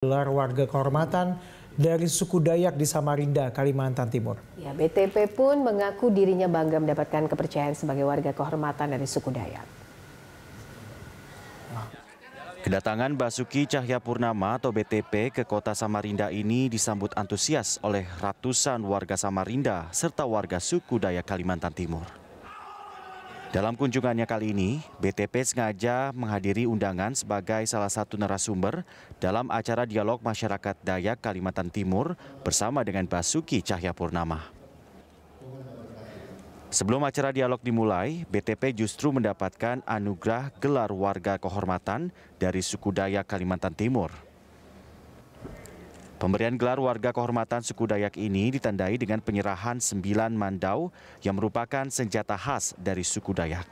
gelar warga kehormatan dari suku Dayak di Samarinda, Kalimantan Timur. Ya, BTP pun mengaku dirinya bangga mendapatkan kepercayaan sebagai warga kehormatan dari suku Dayak. Kedatangan Basuki Cahyapurnama atau BTP ke kota Samarinda ini disambut antusias oleh ratusan warga Samarinda serta warga suku Dayak Kalimantan Timur. Dalam kunjungannya kali ini, BTP sengaja menghadiri undangan sebagai salah satu narasumber dalam acara dialog masyarakat Dayak Kalimantan Timur bersama dengan Basuki Cahyapurnama. Sebelum acara dialog dimulai, BTP justru mendapatkan anugerah gelar warga kehormatan dari suku Dayak Kalimantan Timur. Pemberian gelar warga kehormatan suku Dayak ini ditandai dengan penyerahan sembilan mandau yang merupakan senjata khas dari suku Dayak.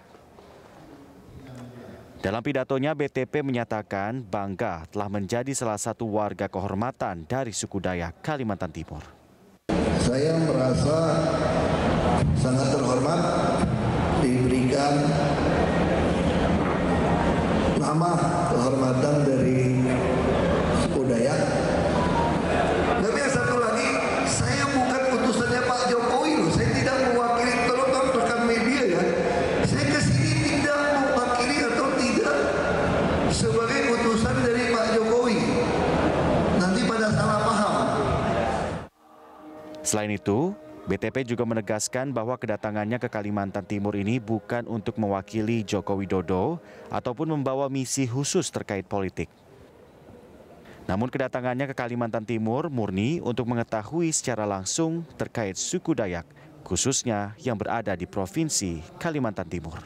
Dalam pidatonya, BTP menyatakan bangga telah menjadi salah satu warga kehormatan dari suku Dayak Kalimantan Timur. Saya merasa sangat terhormat diberikan nama kehormatan Selain itu, BTP juga menegaskan bahwa kedatangannya ke Kalimantan Timur ini bukan untuk mewakili Joko Widodo ataupun membawa misi khusus terkait politik. Namun kedatangannya ke Kalimantan Timur murni untuk mengetahui secara langsung terkait suku Dayak, khususnya yang berada di Provinsi Kalimantan Timur.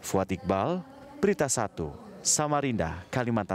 Fuad Iqbal, Berita 1, Samarinda, Kalimantan